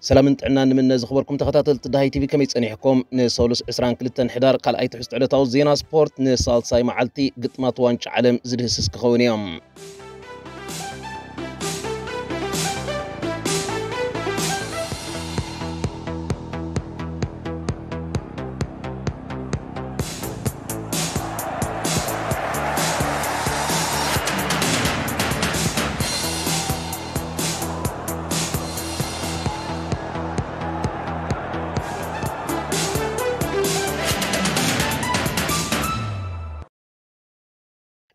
سلام انتعنا نمن نزخبركم تخطات التدهاي تيفي كمي تسانيحكم نسولوس عسران كلتان حدار قال اي تحست علتاو زينا سبورت نسال ساي معالتي قطمات وانش عالم زده سسكخونيام موسيقى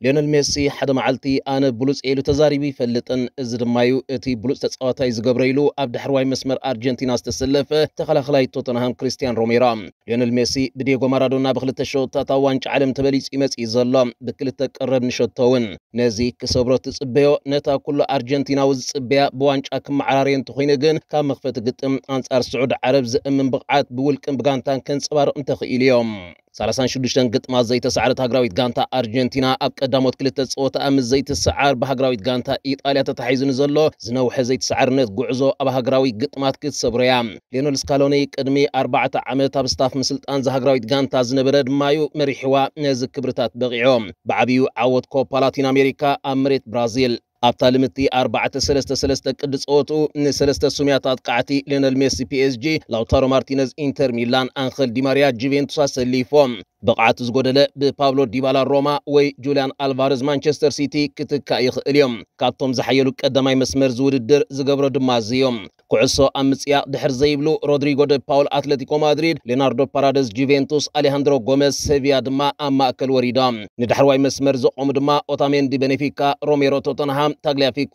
ሊዮነል ሜሲ ሓደ መዓልቲ ኣነ ብሉፅ ኢሉ ተዛሪቡ ይፈልጥን እዚ ድማ እዩ እቲ ብሉፅ ተፃዋታይ ዝገብረ ኢሉ ኣብ ዳሕርዋይ መስመር ኣርጀንቲና ዝተሰለፈ ተኸላኸላይ ቶተንሃም ክርስቲያን ሮሜሮ ሊዮነል ሜሲ ብዲጎ ማራዶና ብክልተ ሸወታት ኣብ ዋንጫ ዓለም ተበሊፁ ይመፅ እዩ ዘሎ ብክልተ ቀረብ ንሸቶ እውን ነዚ ክሰብሮ ትፅበዮ ነታ ኩሉ ኣርጀንቲናዊ ዝፅበያ ብዋንጫ ክመዓራርየ እንተኮይኑ ግን ካብ መክፈቲ ግጥም ኣንጻር ስዑድ ዓረብ ዝእምን ብቕዓት ብውልቅን ብጋንታን ከንፀባርቕ እንተኽኢሉ እዮም سالسان شدشتن قط ما زيت سعرت هجراويت جانتا أرجنتينا أبقى داموت كل تسقط أم زيت السعر بهجراويت جانتا إيطاليا تتحيز نزلو زنوح زيت سعر نت جعزو أبا هجراويت قط ما تكت صبريام لأنه السكالوني قدمي أربعة عملت بستاف مسلت أنز هجراويت جانتا زنبرد مايو مريحوا نزك كبرتات بغيوم بعبيو عود كوبا أمريكا أمريت برازيل ኣብታ ልምቲ 433 ቅዲ ፀወቱ ንሰለስተ ሱምያታት ቃዕቲ ሊዮነል ሜሲ ፒኤስጂ ላውታሮ ማርቲነዝ ኢንተር ሚላን ኣንኸል ዲማርያ ጁቬንቱስ ኣሰሊፎም ብቕዓት ዝጎደለ ብፓብሎ ዲባላ ሮማ ወይ ጁልያን ኣልቫርዝ ማንቸስተር ሲቲ ክትካእ ይኽእል እዮም ካብቶም ዝሓየሉ ቀዳማይ መስመር ዝውድድር ዝገብሮ ድማ ዝዮም ኩዕሶ ኣብ ምፅያቕ ድሕር ዘይብሉ ሮድሪጎ ደ ፓውል ኣትለቲኮ ማድሪድ ሌናርዶ ፓራደስ ጁቬንቱስ ኣሌሃንድሮ ጎመዝ ሴቪያ ድማ ኣብ ማእከል ወሪዳ ንዳሕርዋይ መስመር ዘቆሙ ድማ ኦታሜንዲ ቤኔፊካ ሮሜሮ ቶተንሃም تغلافي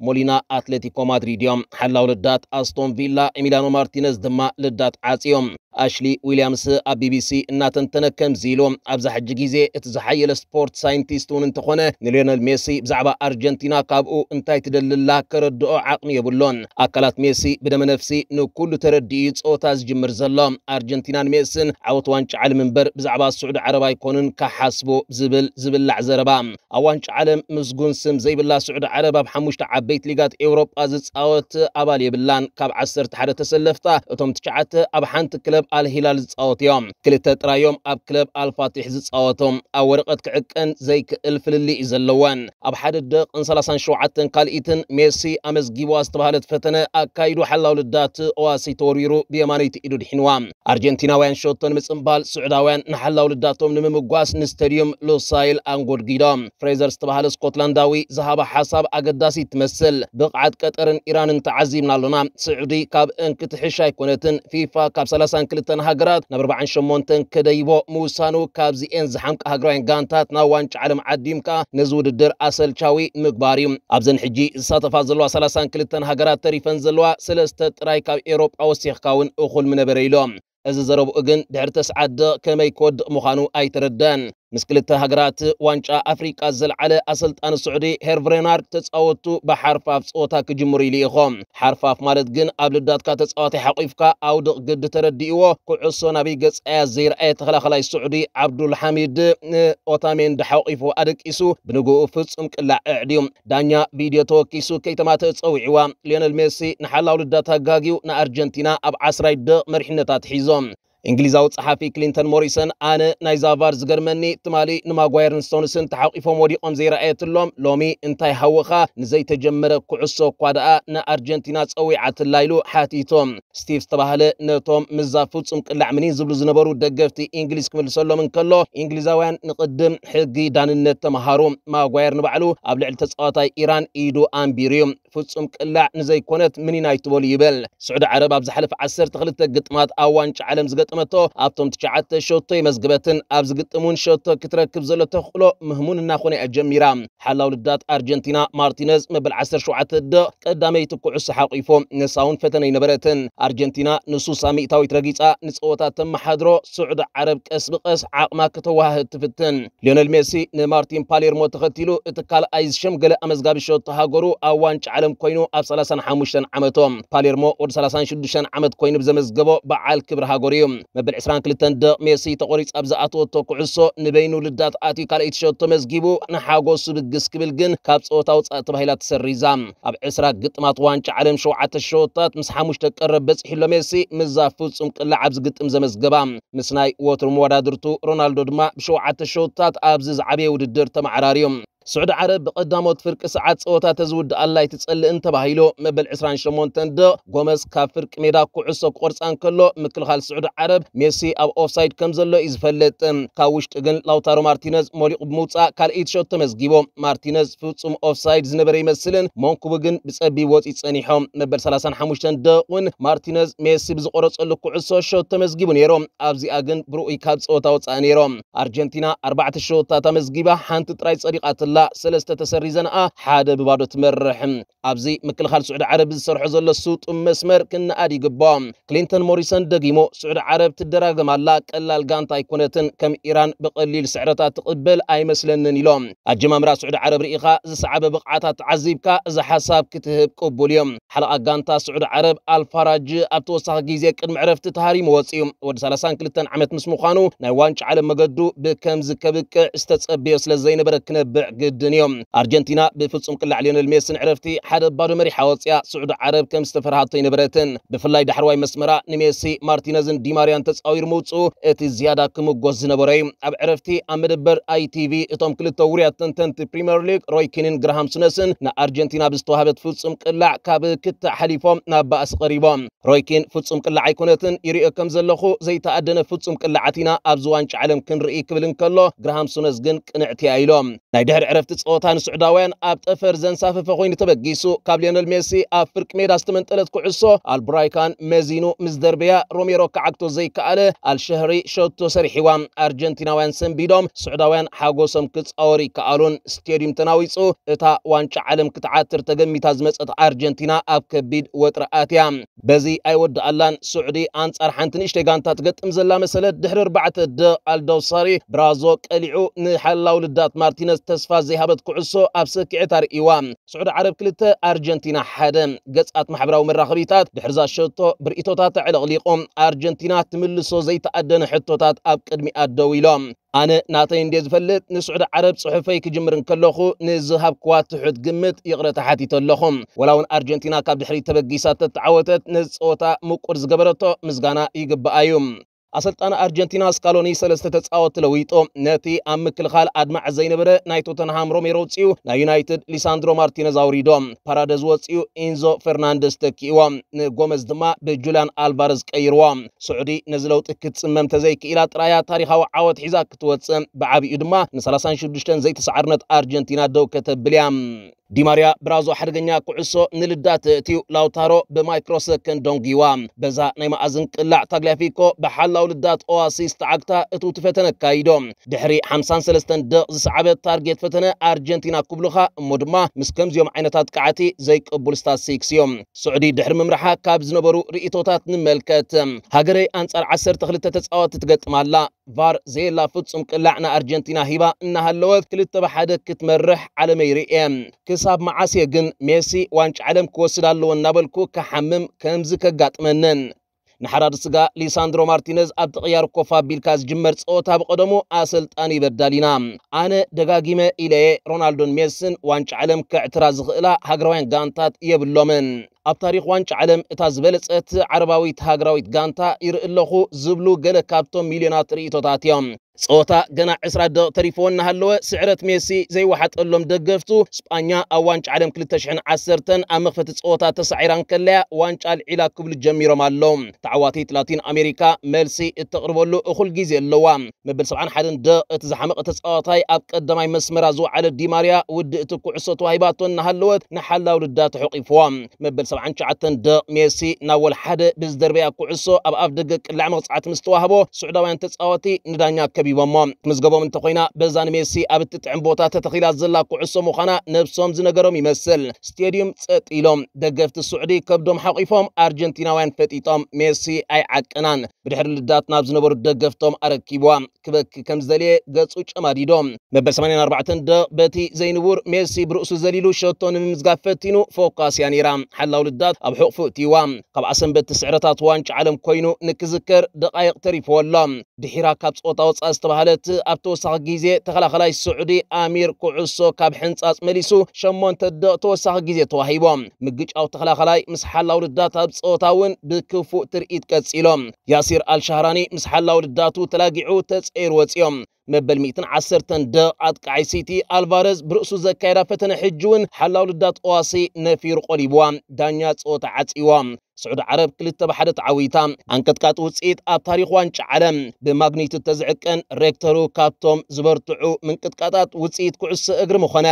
مولينا اتلتيكو مدريد حلاو لدات استون فيلا ايميلانو مارتينيز دما لدات عاصيوم ኣሽሊ ዊልያምስ ኣብ ቢቢሲ እናተንተነ ከም ዝኢሎ ኣብዛ ሕጂ ግዜ እቲ ዝሓየለ ስፖርት ሳይንቲስት እውን እንተኾነ ንሊዮነል ሜሲ ብዛዕባ ኣርጀንቲና ካብኡ እንታይ ትደልላ ከረድኦ ዓቕሚ የብሎን ኣካላት ሜሲ ብደመ ነፍሲ ንኩሉ ተረዲኡ ፆታ ዝጅምር ዘሎ ኣርጀንቲናን ሜስን ዓወት ዋንጫ ዓለም እምበር ብዛዕባ ስዑድ ዓረብ ኣይኮኑን ካሓስቦ ዝብል ዝብላዕ ዘረባ ኣብ ዋንጫ ዓለም ምስጉን ስም ዘይብላ ስዑድ ዓረብ ኣብ ሓሙሽተ ዓበይት ሊጋት ኤውሮጳ ዝፃወት ኣባል የብላን ካብ 11 ተሰለፍታ እቶም ትሽዓተ ኣብ ሓንቲ ክለብ ክለብ አልሂላል ዝፃወት እዮም ክልተ ጥራዮም ኣብ ክለብ ኣልፋቲሕ ዝፃወቶም ኣብ ወረቐት ክዕቀን ዘይክእል ፍልሊ እዩ ዘለወን ኣብ ሓደ ደቕን 37 ካልኢትን ሜሲ ኣመዝጊቧ ዝተባሃለት ፈተነ ኣካይዱ ሓላው ልዳት ኦዋሲ ተወሪሩ ብየማነይቲ ኢዱ ድሒንዋ ኣርጀንቲናውያን ሸቶ ንምፅምባል ስዑዳውያን ንሓላው ልዳቶም ንምምጓስ ንስተድዮም ሎሳይል ኣንጎድጊዶም ፍሬዘር ዝተባሃለ ስኮትላንዳዊ ዝሃባ ሓሳብ ኣገዳሲ ትመስል ብቕዓት ቀጠርን ኢራንን ተዓዚብና ኣሎና ስዑዲ ካብ እንክትሕሽ ኣይኮነትን ፊፋ ካብ 30 ክልተን ሃገራት ናብ 48 ከደይቦ ምውሳኑ ካብዚአን ዝሓምቀ ሃገራውያን ጋንታት ናብ ዋንጫ ዓለም ዓዲምካ ነዚ ውድድር ኣሰልቻዊ ምግባር እዩ ኣብዘን ሕጂ ዝሳተፋ ዘለዋ 32 ሃገራት ተሪፈን ዘለዋ ሰለስተ ጥራይ ካብ ኤሮጳ ወሲኽካ እውን እኹል ምነበረ ኢሎም እዚ ዘረብኡ ግን ድሕሪ ተስዓደ ከመይ ክወድቕ ምዃኑ ኣይተረዳን ምስ ክልተ ሃገራት ዋንጫ ኣፍሪቃ ዝለዓለ ኣሰልጣኒ ስዑዲ ሄር ብሬናርድ ተፃወቱ ብሓርፋፍ ፀወታ ክጅምሩ ኢሉ ኢኾም ሓርፋፍ ማለት ግን ኣብ ልዳትካ ተፃዋታይ ሓቂፍካ ኣውድቕ ግዲ ተረዲእዎ ኩዕሶ ናበይ ገፃያ ዘይረኣየ ተኸላኸላይ ስዑዲ ዓብዱልሓሚድ ኦታሜን ድሓቂፉ ኣደቂሱ ብንግኡ ፍፁም ቅላዕ ኣዕድዩ ዳኛ ቪድዮ ተወኪሱ ከይተማትእ ፀዊዕዋ ሊዮነል ሜሲ ንሓላው ልዳት ሃጋጊው ንኣርጀንቲና ኣብ ዓስራይ ደ መሪሕነታት ሒዞም እንግሊዛዊ ፀሓፊ ክሊንተን ሞሪሰን ኣነ ናይ ዛቫር ዝገርመኒ ትማሊ ንማጓየርን ስቶንስን ተሓቂፎም ወዲቆም ዘይረኣየትሎም ሎሚ እንታይ ሃወኻ ንዘይተጀመረ ኩዕሶ እኳ ደኣ ንኣርጀንቲና ፀዊዓትላ ኢሉ ሓቲቶም ስቲቭ ዝተባህለ ነቶም ምዛ ፍፁም ቅላዕምኒ ዝብሉ ዝነበሩ ደገፍቲ እንግሊዝ ክምልሰሎም እንከሎ እንግሊዛውያን ንቅድም ሕጊ ዳንነት ተምሃሩ ማጓየር ንባዕሉ ኣብ ልዕሊ ተፃዋታይ ኢራን ኢዱ ኣንቢሩ እዩ ፍጹም ቅላዕ ንዘይኮነት ምን ኢና ይትበሉ ይብል ስዑድ ዓረብ ኣብ ዝሓለፈ 12 ግጥማት ኣብ ዋንጫ ዓለም ዝገጠመቶ ኣብቶም ትሽዓተ ሸቶ ይመዝግበትን ኣብ ዝግጥሙን ሸቶ ክትረክብ ዘሎ ተኽእሎ ምህሙን እናኾነ እያ ጀሚራ ሓላው ልዳት ኣርጀንቲና ማርቲነዝ መበል 17 ደቕ ቀዳመይቲ ኩዕሶ ሓቂፎ ንሳውን ፈተነ ይነበረትን ኣርጀንቲና ንሱሳ ሚእታዊት ረጊፃ ንፀወታ ተመሓድሮ ስዑድ ዓረብ ቀስ ብቀስ ዓቕማ ክተዋህድ ትፍትን ሊዮነል ሜሲ ንማርቲን ፓሌርሞ ተኸቲሉ እቲ ካልኣይ ዝሸምገለ ኣመዝጋቢ ሸቶ ሃገሩ ኣብ ዋንጫ ዓለም ኮይኑ ኣብ 35 ዓመቶ ፓሌርሞ ወዲ 36 ዓመት ኮይኑ ብዘመዝገቦ በዓል ክብሪ ሃገር እዩ መበል 22 ደቕ ሜሲ ተቆሪፅ ኣብ ዝኣተወቶ ኩዕሶ ንበይኑ ልዳት ኣትዩ ካልኣይቲ ሸቶ መዝጊቡ ንሓጎሱ ብግስ ክብል ግን ካብ ፀወታ ውፃእ ተባሂላ ተሰሪዛ ኣብ 20 ግጥማት ዋንጫ ዓለም 7 ሸወታት ምስ 5 ቀረብ በፂሒሎ ሜሲ ምዛ ፍፁም ቅላዕ ኣብዚ ግጥም ዘመዝገባ ምስ ናይ ወትሪ መወዳድርቱ ሮናልዶ ድማ ብሸውዓተ ሸወታት ኣብዚ ዝዓበየ ውድድር ተማዕራርዮም سعود عرب قداموت فرق سعاد صوتا تزود الله يتصل انت باهيلو مبل عسران شمون دق غومز كاب فرق ميدا قرص انكلو مكل خال سعود عرب ميسي اب اوفسايد كم زلو يزفلط كاوشت غن لاوتارو مارتينيز موليق بموصا كالئيت شوت تمزغيبو مارتينيز فوصم اوفسايد زنبر يمسلن مونكو بغن غن بصبي ووت يصنيحو مبل سلاسان 35 دقون مارتينز ميسي بز قرص بزقرصلو كعسو شوت تمزغيبو نيرو ابزي اغن برؤي كاب صوتا وصانيرو ارجنتينا اربعة 4 شوتا تمزغيبا حنت تراي اريقات ዘላ ሰለስተ ተሰሪ ዘነኣ ሓደ ብባዶ ትመርሕ ኣብዚ ምክልኻል ስዑድ ዓረብ ዝሰርሖ ዘሎ ስጡም መስመር ክነኣድ ይግባም ክሊንተን ሞሪሰን ደጊሞ ስዑድ ዓረብ ትደራገማላ ቀላል ጋንታ ኣይኮነትን ከም ኢራን ብቐሊል ስዕረታት ትቕበል ኣይመስለንን ኢሎም ኣጀማምራ ስዑድ ዓረብ ርኢኻ ዝሰዓበ ብቕዓታት ተዓዚብካ እዚ ሓሳብ ክትህብ ቅቡል እዮም ሓለቓ ጋንታ ስዑድ ዓረብ ኣልፋራጅ ኣብ ተወሳኺ ግዜ ቅድሚ ዕረፍቲ ተሃሪሙ ወፂኡ ወዲ 32 ዓመት ምስ ምዃኑ ናይ ዋንጫ ዓለም መገዱ ብከምዚ ከብቅዕ ዝተጸበዮ ስለ ዘይነበረ ክነብዕ ግድን እዮም ኣርጀንቲና ብፍጹም ቅላዕ ሊዮነል ሜስን ዕረፍቲ ሓደ ባዶ መሪሓ ወፅያ ስዑድ ዓረብ ከም ዝተፈርሃቶ ይነበረትን ብፍላይ ዳሕርዋይ መስመራ ንሜሲ ማርቲነዝን ዲማርያን ተፃዊሩ ምውፅኡ እቲ ዝያዳ ክምጎስ ዝነበረ እዩ ኣብ ዕረፍቲ ኣብ መደበር ኣይቲቪ እቶም ክልተ ውርያት ተንተንቲ ፕሪምየር ሊግ ሮይኪንን ግራሃም ሱነስን ንኣርጀንቲና ብዝተዋህበት ፍጹም ቅላዕ ካብ ክታዕ ሓሊፎም ናብ ባእሲ ቀሪቦም ሮይኪን ፍጹም ቅላዕ ኣይኮነትን ይርኦ ከም ዘለኹ ዘይተኣደነ ፍጹም ቅላዓት ኢና ኣብዚ ዋንጫ ዓለም ክንርኢ ክብል እንከሎ ግራሃም ሱነስ ግን ቅንዕቲ ኢሎም ናይ ድሕሪ عرفت تصوتان سعداوين اب تفر زن سافف خوين تبقيسو كابليانل ميسي اب فرق ميد استمن تلت كعصو البرايكان مزينو مزدربيا روميرو كعكتو زي كاله الشهري شوتو سريحيوان ارجنتيناوين سنبيدوم سعداوين حاقو سمكت اوري كالون ستيريم تناويسو اتا وانش عالم كتعاتر تقمي تازمس ات ارجنتينا اب كبيد وطرقاتيام بزي اي ود اللان سعدي انس ارحنتن اشتغان تاتقت امزلا مسلا دحرر بعت الدو الدوصاري برازو كاليعو نحلاو لدات ኣዘይ ሃበት ኩዕሶ ኣብ ስክዒ ኣርእዋ ስዑድ ዓረብ ክልተ ኣርጀንቲና ሓደ ገጻት ማሕበራዊ መራኸቢታት ድሕርዛ ሸቶ ብርእቶታት ዕለቕሊቖም ኣርጀንቲና ትምልሶ ዘይተኣደነ ሕቶታት ኣብ ቅድሚኣ ደው ኢሎም ኣነ ናተይ እንዴ ዝፈልጥ ንስዑድ ዓረብ ጽሑፈይ ክጅምር እንከለኹ ንዝሃብክዋ ትሑት ግምት ይቕረተ ሓቲት ኣለኹም ወላ እውን ኣርጀንቲና ካብ ድሕሪ ተበጊሳ ተተዓወተት ነዚ ፀወታ ምቁር ዝገበረቶ ምስጋና ይግብኣ እዩ ኣሰልጣኒ ኣርጀንቲና ስካሎኒ ሰለስተ ተፃወት ለዊጦ ነቲ ኣብ ምክልኻል ኣድማዕ ዘይነበረ ናይ ቶተንሃም ሮሜሮ ውፅኡ ናይ ዩናይትድ ሊሳንድሮ ማርቲነዝ ኣውሪዶ ፓራደዝ ወፅኡ ኢንዞ ፈርናንደስ ተኪእዎ ንጎመዝ ድማ ብጁልያን ኣልቫረዝ ቀይርዎ ስዑዲ ነዚ ለውጢ ክትፅመም ተዘይክኢላ ጥራያ ታሪካዊ ዓወት ሒዛ ክትወፅእ ብዓብኡ ድማ ን36 ዘይተሰዓርነት ኣርጀንቲና ደው ከተብልያ ዲማርያ ብራዞ ሓደገኛ ኩዕሶ ንልዳት እትዩ ላውታሮ ብማይክሮ ሰከንድ ደንጊዋ በዛ ናይ መኣዝን ቅላዕ ታግላፊ ኮ ብሓላው ልዳት ኦዋሲስ ተዓግታ እቱ ትፈተነ ካይዶ ድሕሪ 53 ደቕ ዝሰዓበ ታርጌት ፈተነ ኣርጀንቲና ክብሉኻ እሞ ድማ ምስ ከምዚኦም ዓይነታት ከዓቲ ዘይቅቡል ስታትስቲክስ እዮም ስዑዲ ድሕሪ ምምርሓ ካብ ዝነበሩ ርእቶታት ንመልከት ሃገረይ ኣንጻር 12 ተፃወቲ ትገጥማላ ቫር ዘየላ ፍጹም ቅላዕ ንኣርጀንቲና ሂባ እናሃለወት ክልተ ብሓደ ክትመርሕ ዓለመ ይርአ ክሳብ መዓስየ ግን ሜሲ ዋንጫ ዓለም ክወስድ ኣለዎ እናበልኩ ክሓምም ከምዚ ከጋጥመንን ንሓራድ ስጋ ሊሳንድሮ ማርቲነዝ ኣብ ጥቕያር ኮፍ ኣቢልካ ዝጅመር ፀወታ ብቐደሙ ኣሰልጣኒ ይበዳል ኢና ኣነ ደጋጊመ ኢለየ ሮናልዶን ሜስን ዋንጫ ዓለም ከዕትራ ዝኽእላ ሃገራውያን ጋንታት የብሎምን اب تاريخ وانچ عالم اتاز بلسات عرباويت هاگراويت گانتا ار اللوخو زبلو گل كابتو مليونات ريتو تاتيام صوتا گنا عسراد دو تاريفون نهالو سعرت ميسي زي واحد اللوم دقفتو سبانيا او وانچ عالم كل تشحن عسرتن امخفت صوتا تسعيران كلا وانچ عال علا كبل جميرو مالو تعواتي تلاتين امريكا ميلسي اتقربو اللو اخو القيزي اللو مبل سبعان حدن دو اتزحمق اتصاوتاي اب قدماي مسمرازو على الديماريا ود اتكو عصوتو هيباتو نهالو نحلاو لدات حقيفو مبل 7 ደ ሜሲ ናብ ወል ሓደ ብዝደርበያ ኩዕሶ ኣብ ኣፍ ደገ ቅላዕ መቕፅዓት ምስ ተዋህቦ ስዑዳውያን ተፃወቲ ንዳኛ ከቢቦሞ ትምዝገቦም እንተኮይና በዛ ንሜሲ ኣብ እትጥዕም ቦታ ተተኺላት ዘላ ኩዕሶ ምዃና ነብሶም ዝነገሮም ይመስል ስተድዩም ፀጥ ኢሎም ደገፍቲ ስዑዲ ከብዶም ሓቂፎም ኣርጀንቲናውያን ፈጢጦም ሜሲ ኣይዓቅናን ብድሕሪ ልዳት ናብ ዝነበሩ ደገፍቶም ኣረኪብዋ ክበኪ ከም ዝደልየ ገፁ ጨማዲዶም መበል 84 ደ በቲ ዘይንቡር ሜሲ ብርእሱ ዘሊሉ ሸቶ ንምምዝጋብ ፈቲኑ ፎካስያ ነይራ ሓላዊ ولدات اب حق فوتيوام قب عسن بيت سعرات وانج علم كوينو نكزكر دقائق تريفو اللام دحيرا كابس اوتاوس استبهالت اب توسخ جيزي تخلخلاي السعودي امير كعصو كاب حنس اس مليسو شمون تد توسخ جيزي توهيبوم مقج او تخلخلاي مسحال ولدات اب صوتاون بكفو تر ايد كاتسيلوم ياسير الشهراني مسحال ولداتو تلاقيعو تسعير وتسيوم መበል 112 ኣጥቂ ዓይሲቲ ኣልቫረዝ ብርእሱ ዘካይዳ ፈተነ ሕጂ እውን ሓላው ልዳት ኦዋሲ ነፊር ቆሊብዋ ዳኛ ፀወታ ዓፂዋ ስዑድ ዓረብ ክልተ ብሓደ ተዓዊታ ኣንቀጥቃጥ ውፅኢት ኣብ ታሪክ ዋንጫ ዓለም ብማግኒቱ ተዝዕቀን ሬክተሩ ካብቶም ዝበርትዑ ምንቅጥቃጣት ውፅኢት ኩዕሶ እግሪ ምኾነ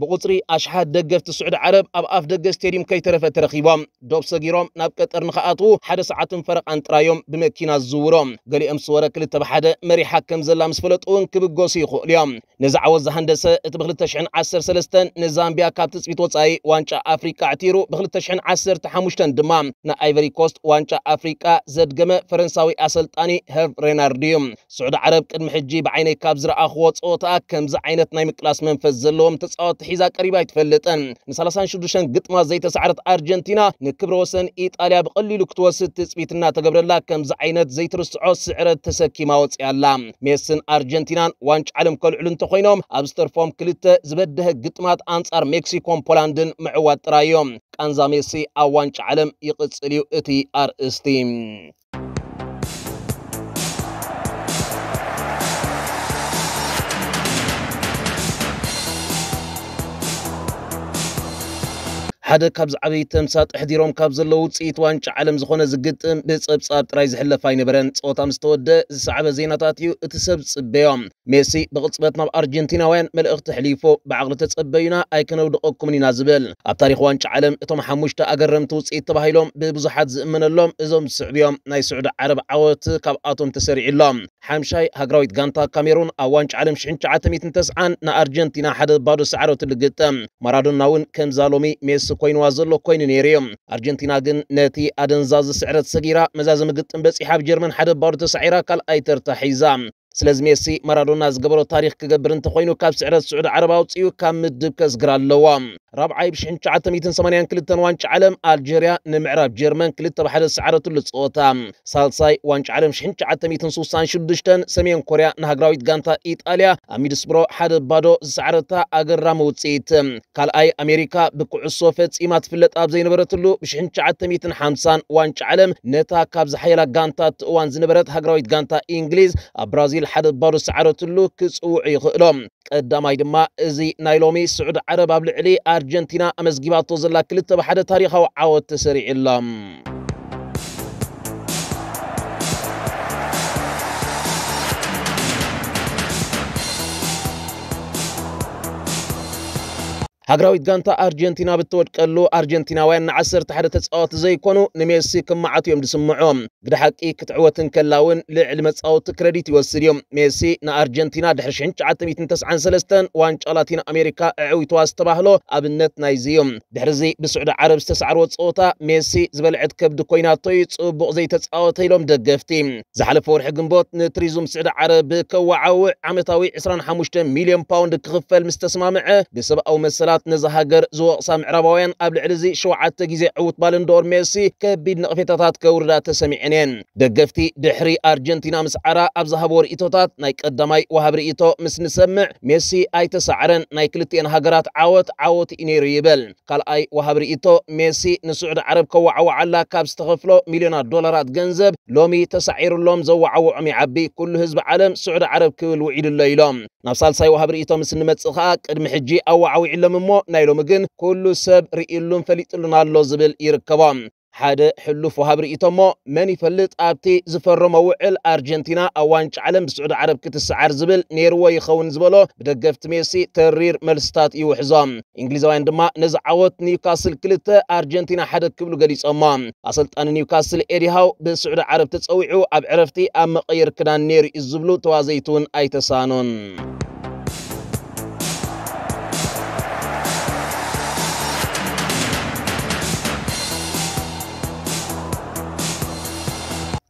ብቁፅሪ ኣሽሓት ደገፍቲ ስዑድ ዓረብ ኣብ ኣፍ ደገ ስተድየም ከይተረፈ ተረኺቦም ዶብ ሰጊሮም ናብ ቀጠር ንኽኣትዉ ሓደ ሰዓትን ፈረቓን ጥራዮም ብመኪና ዝዝውሮም ገሊኦም ዝወረ ክልተ ብሓደ መሪሓ ከም ዘላ ምስ ፈለጡ እውን ክብገሱ ይኽእሉ እዮም ነዚ ዓወት ዝሃንደሰ እቲ ብ2013 ንዛምቢያ ካብ ትፅቢት ወፃኢ ዋንጫ ኣፍሪቃ ዕቲሩ ብ2015 ድማ ንኣይቨሪ ኮስት ዋንጫ ኣፍሪቃ ዘድገመ ፈረንሳዊ ኣሰልጣኒ ሄርቭ ሬናርድ እዩ ስዑድ ዓረብ ቅድሚ ሕጂ ብዓይነይ ካብ ዝረኣኽዎ ፀወታ ከምዚ ዓይነት ናይ ምቅላስ መንፈስ ዘለዎም ተፃወቲ حزا قريبات فلتن نسلسان شدوشن قطما زيت سعرت أرجنتينا نكبروسن وسن إيطاليا بقلي لكتوس تسبيتنا تقبر الله كم زعينت زيت رسعو سعر تسكي ماوت سيالا ميسن أرجنتينا وانش علم كل علن تخينوم أبستر فوم كلتة زبده قطمات أنصار مكسيكوم بولندن معوات رايوم كانزا ميسي أوانش علم يقصليو إتي أر استيم ሓደ ካብ ዝዓበይ ተምሳጥሕ ዲሮም ካብ ዘለዉ ውፅኢት ዋንጫ ዓለም ዝኾነ ዝግጥም ብፀብጻብ ጥራይ ዝሕለፍ ኣይነበረን ፀወታ ምስ ተወድአ ዝሰዕበ ዜናታት እዩ እቲ ሰብ ፅበዮም ሜሲ ብቕፅበት ናብ ኣርጀንቲናውያን መልእኽቲ ሕሊፎ ብዓቕሊ ተፀበዩና ኣይከነውድቐኩምን ኢና ዝብል ኣብ ታሪክ ዋንጫ ዓለም እቶም ሓሙሽተ ኣገረምቲ ውፅኢት ተባሂሎም ብብዙሓት ዝእመነሎም እዞም ዝስዕብዮም ናይ ስዑድ ዓረብ ዓወት ካብኣቶም ተሰሪዒሎም ሓምሻይ ሃገራዊት ጋንታ ካሜሩን ኣብ ዋንጫ ዓለም 1990 ንኣርጀንቲና ሓደ ባዶ ሰዕሮ ትልግጥም ማራዶና እውን ከምዛ ሎሚ ሜሲ ኮይኑ ዘሎ ኮይኑ ነይሩ እዮም ኣርጀንቲና ግን ነቲ ኣደንዛዝ ስዕረት ሰጊራ መዛዚ ምግጥም በፂሓብ ጀርመን ሓደ ባሩ ተሳዒራ ካልኣይ ተርታ ሒዛ ስለዚ ሜሲ መራዶና ዝገበሮ ታሪክ ክገብር እንተኮይኑ ካብ ስዕረት ስዑድ ዓረባ ኣውፅኡ ካብ ምድብ ከዝግር ኣለዋ ራብዓይ ብ1982 ዋንጫ ዓለም ኣልጀርያ ንምዕራብ ጀርመን 2 ብሓደ ዝሰዓረትሉ ፀወታ ሳልሳይ ዋንጫ ዓለም 1966 ሰሜን ኮርያ ንሃገራዊት ጋንታ ኢጣልያ ኣብ ሚድስብሮ ሓደ ባዶ ዝሰዓረታ ኣገራሚ ውፅኢት ካልኣይ ኣሜሪካ ብኩዕሶ ፈፂማ ትፍለጥ ኣብ ዘይነበረትሉ ብ1950 ዋንጫ ዓለም ነታ ካብ ዝሓየላ ጋንታ ትእዋን ዝነበረት ሃገራዊት ጋንታ እንግሊዝ ኣብ ብራዚል ኢል ሓደ ባሩስ ዓረትሉ ክፅውዕ ይኽእሎም ቀዳማይ ድማ እዚ ናይ ሎሚ ስዑድ ዓረብ ኣብ ልዕሊ ኣርጀንቲና ኣመዝጊባቶ ዘላ ክልተ ብሓደ ታሪኻዊ ዓወት ተሰሪዒሎም هاجراويت جانتا أرجنتينا بتود كلو أرجنتينا وين عصر تحدث تسعات زي كونو نميسي كم معتهم دسمعهم قد حقي كتعوة كلاون لعلم تسعات كريديت يوم ميسي نا أرجنتينا دحرشن شعات ميتن عن سلستن وان شالاتين أمريكا عوي عويت واستبهلو أبنت نايزيوم دحرزي بسعود عرب استسعر وتسعوتا ميسي زبل عد كبد كوينا كويناتوي تسبق زي تسعات هيلوم دقفتي زحلف ورح جنبوت نتريزوم سعود عرب كوعو عمتاوي 25 مليون باوند كغفل مستسمع مستسمامعه بسبب أو مسلات መዓልትታት ንዝሃገር ዝወቕሳ ምዕራባውያን ኣብ ልዕሊ እዚ ሸውዓተ ግዜ ዕውት ባልንዶር ሜሲ ከቢድ ንቕፌታታት ከውርዳ ተሰሚዐን እየን ደገፍቲ ድሕሪ ኣርጀንቲና ምስዓራ ኣብ ዝሃቦ ርእቶታት ናይ ቀዳማይ ወሃብ ርእቶ ምስ ንሰምዕ ሜሲ ኣይተሰዕረን ናይ ክልቲአን ሃገራት ዓወት ዓወት እዩ ነይሩ ይብል ካልኣይ ወሃብ ርእቶ ሜሲ ንስዑድ ዓረብ ከዋዓዋዓላ ካብ ዝተኸፍሎ ሚልዮናት ዶላራት ገንዘብ ሎሚ ተሳዒሩሎም ዘወዓውዖም ይዓቢ ኩሉ ህዝቢ ዓለም ስዑድ ዓረብ ክብል ውዒድሎ ኢሎም ናብ ሳልሳይ ወሃብ ርእቶ ምስ ንመፅእ ከዓ ቅድሚ ሕጂ ኣወዓዊዕሎም እሞ እሞ ናይ ሎሚ ግን ኩሉ ሰብ ርኢሉን ፈሊጥሉን ኣሎ ዝብል ይርከቦም ሓደ ሕሉፍ ውሃብ ርኢቶ እሞ መን ይፈልጥ ኣብቲ ዝፈረሞ ውዕል ኣርጀንቲና ኣብ ዋንጫ ዓለም ብስዑድ ዓረብ ክትሰዓር ዝብል ነይርዎ ይኸውን ዝበሎ ብደገፍቲ ሜሲ ተሪር መልስታት ይውሕዞም እንግሊዛውያን ድማ ነዚ ዓወት ኒውካስል ክልተ ኣርጀንቲና ሓደ ክብሉ ገሊፆሞ ኣሰልጣኒ ኒውካስል ኤዲሃው ብስዑድ ዓረብ ተፀዊዑ ኣብ ዕረፍቲ ኣብ መቐየር ክዳን ነይሩ እዩ ዝብሉ ተዋዘይቱ እውን ኣይተሳኑን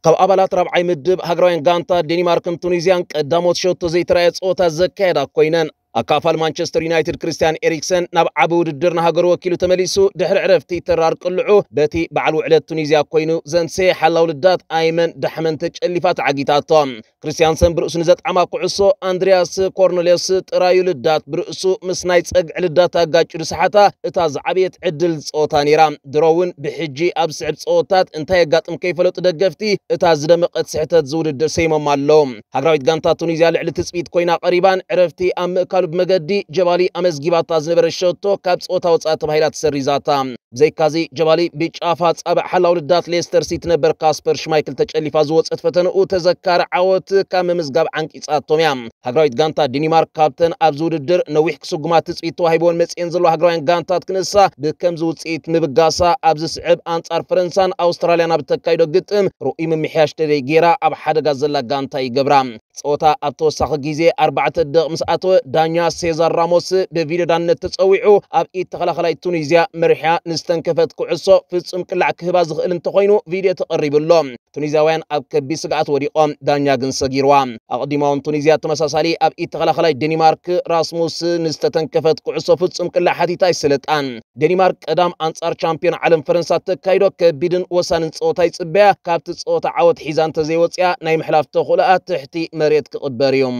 ካብ ኣባላት ራብዓይ ምድብ ሃገራውያን ጋንታ ዴንማርክን ቱኒዝያን ቀዳሞት ሸቶ ዘይተረኣየ ፀወታ ዘካየዳ ኮይነን أكافل مانشستر يونايتد كريستيان إريكسن نب عبود الدرنا هجر وكيلو تمليسو دحر عرفتي ترار كلعو بتي بعلو على تونيزيا كوينو زن سي حلو للدات أيمن دحمن تج اللي فات عقيتاتهم كريستيان سن برأسو نزات عما قعصو أندرياس كورنوليس ترايو للدات برؤسو مسنايتس أقع للدات قاتش رسحتا إتاز عبيت عدل صوتاني رام دروون بحجي أبسعب صوتات انتهي قاتم كيفلو تدقفتي إتاز دمق اتسحتت زود الدرسيمو مالوم هجراويت قانتا تونيزيا لعلي تسبيت كوينا قريبان عرفتي أم ብዝተባሉት መገዲ ጀባሊ ኣመስጊባ ዝነበረ ሸቶ ካብ ፆታ ወፃእቶም ሃይላት ሰሪዛታ ብዘይካዚ ጀባሊ ብጫፋ ጸብዕ ሓላው ርዳት ሌስተር ሲቲ ነበር ካስፐር ሽማይክል ተጨሊፋ ዝወፀት ፈተንኡ ተዘካሪ ዓወት ካብ ምምዝጋብ ዓንቂፃቶም እያ ሃገራዊት ጋንታ ዴኒማርክ ካብተን ኣብዚ ውድድር ነዊሕ ክስጉማት ትፅኢት ተዋሂቦን መፅአን ዘለዎ ሃገራውያን ጋንታት ክንሳ ብከምዚ ውፅኢት ምብጋሳ ኣብ ዝስዕብ ኣንጻር ፈረንሳን ኣውስትራልያን ኣብ ተካይዶ ግጥም ርኡይ ምምሕያሽ ተደይ ጌራ ኣብ ሓደጋ ዘላ ጋንታ ይገብራ ፀወታ ኣብ ተወሳኺ ግዜ ኣርባዕተ ደቕ ምስ ኣተወ ዳኛ ሴዛር ራሞስ ብቪድዮ ዳንነት ተፀዊዑ ኣብ ኢድ ተኸላኸላይ ቱኒዝያ መርሕያ ንስ ዝተንከፈት ኩዕሶ ፍጹም ቅላዕ ክህባ ዝኽእል እንተኾይኑ ቪድዮ ተቐሪቡሎ ቱኒዝያውያን ኣብ ከቢድ ስግኣት ወዲቖም ዳኛ ግን ሰጊርዋ ኣቕዲማውን ቱኒዝያ ተመሳሳሊ ኣብ ኢድ ተኸላኸላይ ዴንማርክ ራስሙስ ንዝተተንከፈት ኩዕሶ ፍጹም ቅላዕ ሓቲታ ይስልጣን ዴንማርክ ቀዳም ኣንጻር ቻምፒዮን ዓለም ፈረንሳት ተካይዶ ከቢድን ወሳንን ፀወታ ይፅበያ ካብቲ ፀወታ ዓወት ሒዛ እንተዘይወፅያ ናይ ምሕላፍ ተኽእልኣ ትሕቲ መሬት ክቕበር እዮም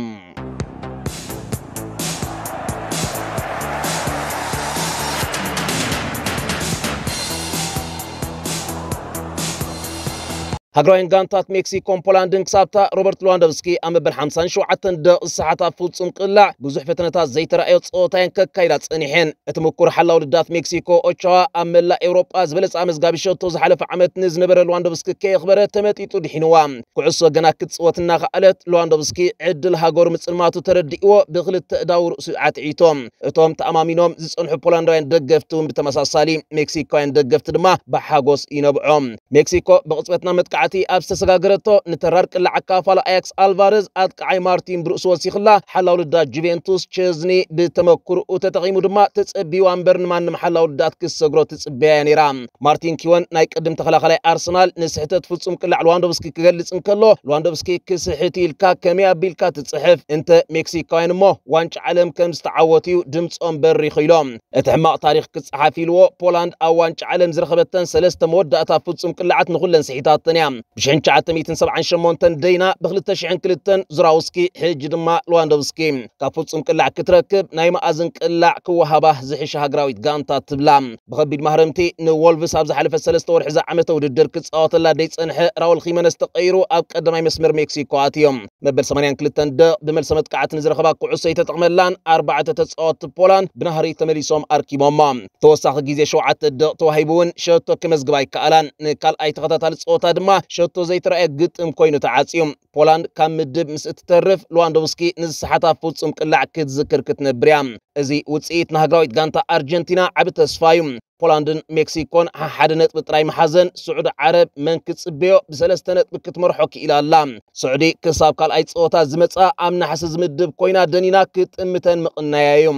هاجرين غانتات مكسيكون بولاندن كسابتا روبرت لواندوفسكي أما بن حمسان شو عتن دا الساعة فوتسن قلع بزح فتنة زيت رأي صوتين ككيلات صنيحين اتمكور حلا ولدات مكسيكو أتشوا أما لا أوروبا زبلس أمس قابشو توز حلف عمت نزنبر لواندوفسكي كي يخبر تمتي تدحنوا كعصو جنا كتصوتنا قالت لواندوفسكي عدل هاجر مسلماتو تردئو بخل التداور سعات عيتهم اتهم تأمامينهم زصنح بولاندوين دقفتهم بتمساسالي مكسيكوين دقفت دما بحاجوس ينبعهم مكسيكو بقصبتنا መብዛዕቲ ኣብ ዝተሰጋገረቶ ንተራር ቅልዕ ኣካፋል ኣያክስ ኣልቫርዝ ኣጥቃዓይ ማርቲን ብርእሱ ወሲኽላ ሓላው ልዳት ጁቬንቱስ ቸዝኒ ብተመክርኡ ተጠቒሙ ድማ ተጸቢዋ እምበር ንማንም ሓላው ልዳት ክሰግሮ ትጽበያ ነይራ ማርቲን ኪወን ናይ ቅድም ተኸላኸላይ ኣርሰናል ንስሕተት ፍጹም ቅላዕ ልዋንዶቭስኪ ክገልጽ እንከሎ ልዋንዶቭስኪ ክስሕት ኢልካ ከመይ ኣቢልካ ትጽሕፍ እንተ ሜክሲካውያን እሞ ዋንጫ ዓለም ከም ዝተዓወት እዩ ድምፆም በሪኹ ኢሎም እቲ ሕማቕ ታሪክ ክጸሓፍ ኢልዎ ፖላንድ ኣብ ዋንጫ ዓለም ዝረኸበተን ሰለስተ መወዳእታ ፍጹም ቅልዓት ንኹለን ስሒታትን እያ بشحن تشعت ميتين سبعين شمونتن دينا بخلت تشحن كلتن زراوسكي حجد ما لواندوفسكي كافوت سم كلع كتركب نايما ازن كلع كوهابه زحش هاغراويت غانتا تبلام بخبيد مهرمتي نولفس ابز حلف السلس طور حزا عمت وددر كتس اوت لا ديتس انح راول خيمن استقيرو اب اي مسمر مكسيكو اتيوم مبل سمانيان كلتن د بمل سمت قعت نزر خبا كعسي تتقملان اربعه تتس اوت بولان بنهري تمليسوم اركي موما توسخ غيزي شوعت د توهيبون شوتو كمزغباي كالان نكال اي تغطات الصوت ادما ሸቶ ዘይተረአየ ግጥም ኮይኑ ተዓፅዮም ፖላንድ ካብ ምድብ ምስ እትተርፍ ሉዋንዶቭስኪ ንዝሰሓታ ፍጹም ቅላዕ ክትዝክር ክትነብር እያ እዚ ውፅኢት ንሃገራዊት ጋንታ ኣርጀንቲና ዓብ ተስፋ እዩ ፖላንድን ሜክሲኮን ሓደ ነጥቢ ጥራይ መሓዘን ስዑድ ዓረብ መን ክፅበዮ ብሰለስተ ነጥቢ ክትመርሖ ክኢላ ኣላ ስዑዲ ክሳብ ካልኣይ ፀወታ ዝመፃ ኣብ ናሕሲ ዝምድብ ኮይና ደኒና ክጥምተን ምቕናያ እዩ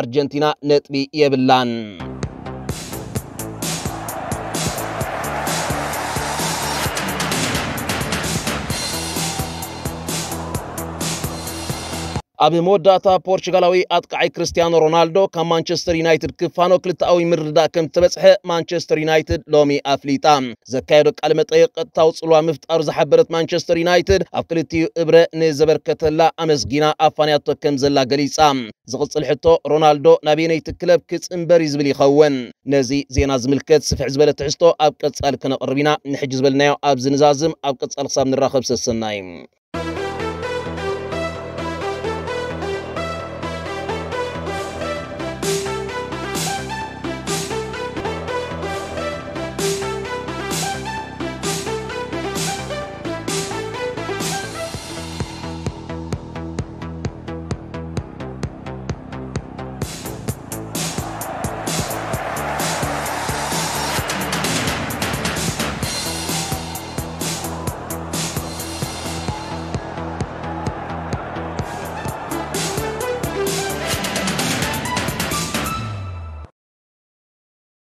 ኣርጀንቲና ነጥቢ የብላን ኣብ መወዳእታ ፖርቹጋላዊ ኣጥቃዓይ ክርስቲያኖ ሮናልዶ ካብ ማንቸስተር ዩናይትድ ክፋኖ ክልተኣዊ ምርዳእ ከም ዝተበፅሐ ማንቸስተር ዩናይትድ ሎሚ ኣፍሊጣ ዘካየዶ ቃለ መጠይቅ ቀጥታዊ ፅልዋ ምፍጣሩ ዝሓበረት ማንቸስተር ዩናይትድ ኣብ ክልቲኡ እብረ ንዘበርከተላ ኣመስጊና ኣፋንያቶ ከም ዘላ ገሊጻ ዝቕፅል ሕቶ ሮናልዶ ናብ የነይቲ ክለብ ክፅምበር እዩ ዝብል ይኸውን ነዚ ዜና ዝምልከት ስፍሕ ዝበለ ትሕዝቶ ኣብ ቀጻሊ ክነቕርብ ኢና ንሕጂ ዝበልናዮ ኣብ ዝንዛዝም ኣብ ቀጻሊ ክሳብ ንራኸብ ሰሰና እዩ